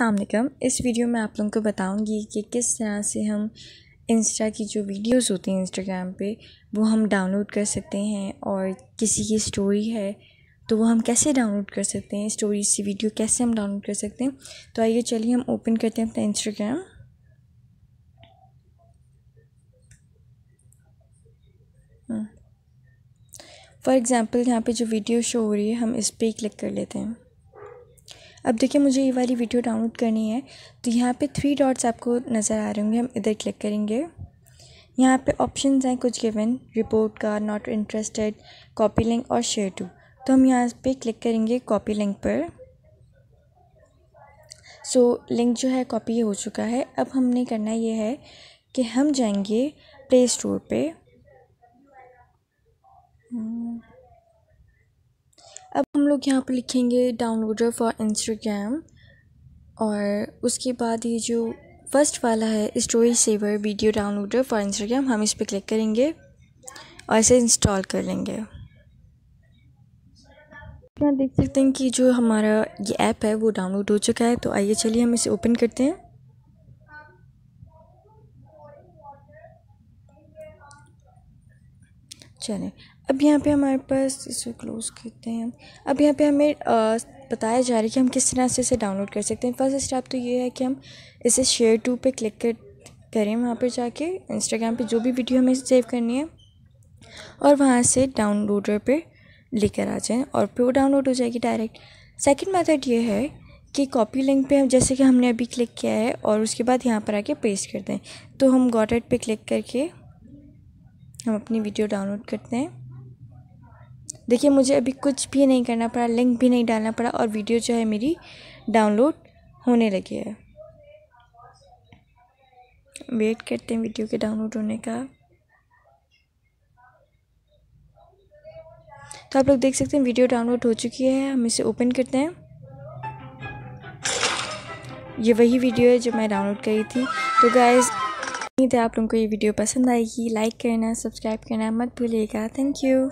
अस्सलाम इस वीडियो में आप लोगों को बताऊंगी कि किस तरह से हम इंस्टा की जो वीडियोस होती हैं इंस्टाग्राम पे वो हम डाउनलोड कर सकते हैं और किसी की स्टोरी है तो वो हम कैसे डाउनलोड कर सकते हैं स्टोरी से वीडियो कैसे हम डाउनलोड कर सकते हैं तो आइए चलिए हम ओपन करते हैं अपना इंस्टाग्राम फॉर एग्ज़ाम्पल यहाँ पे जो वीडियो शो हो रही है हम इस पर क्लिक कर लेते हैं अब देखिए मुझे ये वाली वीडियो डाउनलोड करनी है तो यहाँ पे थ्री डॉट्स आपको नज़र आ रहे होंगे हम इधर क्लिक करेंगे यहाँ पे ऑप्शंस हैं कुछ गिवन रिपोर्ट का नॉट इंटरेस्टेड कॉपी लिंक और शेयर टू तो हम यहाँ पे क्लिक करेंगे कॉपी लिंक पर सो so, लिंक जो है कॉपी हो चुका है अब हमने करना ये है कि हम जाएंगे प्ले स्टोर पर लोग यहाँ पर लिखेंगे डाउनलोडर फॉर इंस्टाग्राम और उसके बाद ये जो फर्स्ट वाला है story saver video downloader for Instagram हम इस पर क्लिक करेंगे और इसे इंस्टॉल कर लेंगे यहाँ देख सकते हैं कि जो हमारा ये ऐप है वो डाउनलोड हो चुका है तो आइए चलिए हम इसे ओपन करते हैं चलें अब यहाँ पे हमारे पास इसे क्लोज़ करते हैं अब यहाँ पे हमें बताया जा रहा है कि हम किस तरह से इसे डाउनलोड कर सकते हैं फर्स्ट स्टेप तो ये है कि हम इसे शेयर टू पे क्लिक कर करें वहाँ पर जाके इंस्टाग्राम पे जो भी वीडियो हमें सेव करनी है और वहाँ से डाउनलोडर पे लेकर आ जाएँ और फिर वो डाउनलोड हो जाएगी डायरेक्ट सेकेंड मैथड ये है कि कॉपी लिंक पे जैसे कि हमने अभी क्लिक किया है और उसके बाद यहाँ पर आके पेस्ट कर दें तो हम गॉट पर क्लिक करके हम अपनी वीडियो डाउनलोड करते हैं देखिए मुझे अभी कुछ भी नहीं करना पड़ा लिंक भी नहीं डालना पड़ा और वीडियो जो है मेरी डाउनलोड होने लगी है वेट करते हैं वीडियो के डाउनलोड होने का तो आप लोग देख सकते हैं वीडियो डाउनलोड हो चुकी है हम इसे ओपन करते हैं ये वही वीडियो है जो मैं डाउनलोड करी थी तो गाइज़ उम्मीद है आप लोगों को ये वीडियो पसंद आएगी लाइक करना सब्सक्राइब करना मत भूलिएगा थैंक यू